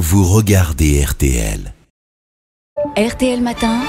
vous regardez RTL. RTL Matin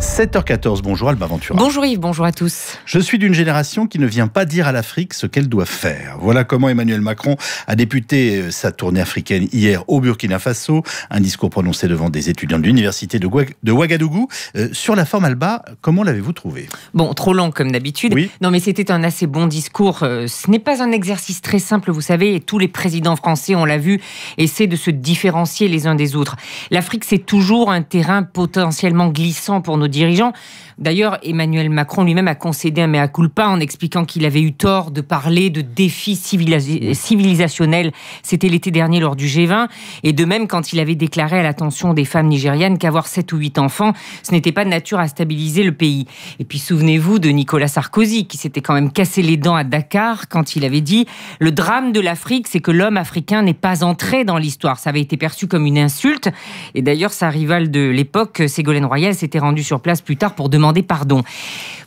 7h14, bonjour Alba Ventura. Bonjour Yves, bonjour à tous. Je suis d'une génération qui ne vient pas dire à l'Afrique ce qu'elle doit faire. Voilà comment Emmanuel Macron a débuté euh, sa tournée africaine hier au Burkina Faso. Un discours prononcé devant des étudiants de l'université de, Ouagadougou. Euh, sur la forme Alba, comment l'avez-vous trouvé Bon, trop long comme d'habitude. Oui. Non mais c'était un assez bon discours. Euh, ce n'est pas un exercice très simple, vous savez, et tous les présidents français, on l'a vu, essaient de se différencier les uns des autres. L'Afrique, c'est toujours un terrain potentiellement glissant pour nos dirigeants. D'ailleurs, Emmanuel Macron lui-même a concédé un mea culpa en expliquant qu'il avait eu tort de parler de défis civilisationnels. C'était l'été dernier lors du G20. Et de même, quand il avait déclaré à l'attention des femmes nigériennes qu'avoir 7 ou 8 enfants, ce n'était pas de nature à stabiliser le pays. Et puis souvenez-vous de Nicolas Sarkozy qui s'était quand même cassé les dents à Dakar quand il avait dit Le drame de l'Afrique, c'est que l'homme africain n'est pas entré dans l'histoire. Ça avait été perçu comme une insulte. Et d'ailleurs, sa rivale de l'époque, Ségolène Royal, s'était rendu sur place plus tard pour demander pardon.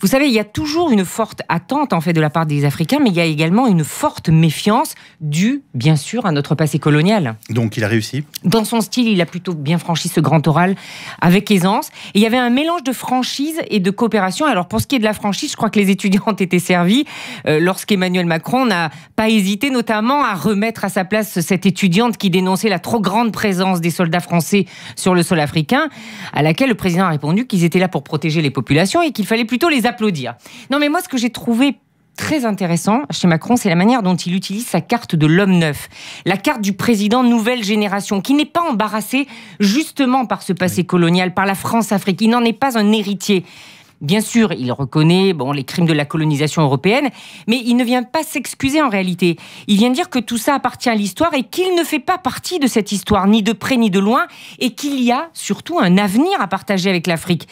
Vous savez, il y a toujours une forte attente en fait de la part des Africains, mais il y a également une forte méfiance due, bien sûr, à notre passé colonial. Donc il a réussi Dans son style, il a plutôt bien franchi ce grand oral avec aisance. il y avait un mélange de franchise et de coopération. Alors pour ce qui est de la franchise, je crois que les étudiants ont été servis euh, lorsqu'Emmanuel Macron n'a pas hésité notamment à remettre à sa place cette étudiante qui dénonçait la trop grande présence des soldats français sur le sol africain, à laquelle le président a qu'ils étaient là pour protéger les populations et qu'il fallait plutôt les applaudir. Non, mais moi, ce que j'ai trouvé très intéressant chez Macron, c'est la manière dont il utilise sa carte de l'homme neuf, la carte du président nouvelle génération, qui n'est pas embarrassé justement par ce passé colonial, par la France-Afrique. Il n'en est pas un héritier. Bien sûr, il reconnaît bon, les crimes de la colonisation européenne, mais il ne vient pas s'excuser en réalité. Il vient dire que tout ça appartient à l'histoire et qu'il ne fait pas partie de cette histoire, ni de près ni de loin, et qu'il y a surtout un avenir à partager avec l'Afrique.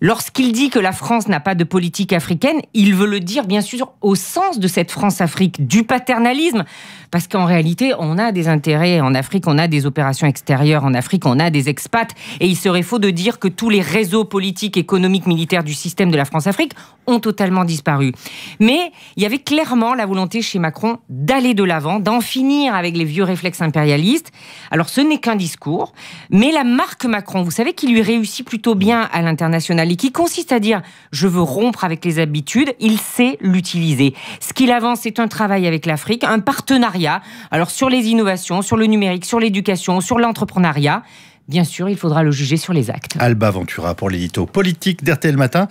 Lorsqu'il dit que la France n'a pas de politique africaine, il veut le dire bien sûr au sens de cette France-Afrique, du paternalisme, parce qu'en réalité, on a des intérêts en Afrique, on a des opérations extérieures en Afrique, on a des expats, et il serait faux de dire que tous les réseaux politiques, économiques, militaires du système de la France-Afrique ont totalement disparu. Mais il y avait clairement la volonté chez Macron d'aller de l'avant, d'en finir avec les vieux réflexes impérialistes. Alors ce n'est qu'un discours, mais la marque Macron, vous savez qu'il lui réussit plutôt bien à l'international et qui consiste à dire je veux rompre avec les habitudes, il sait l'utiliser. Ce qu'il avance, c'est un travail avec l'Afrique, un partenariat, alors sur les innovations, sur le numérique, sur l'éducation, sur l'entrepreneuriat. Bien sûr, il faudra le juger sur les actes. Alba Ventura pour l'édito politique d'RTL Matin.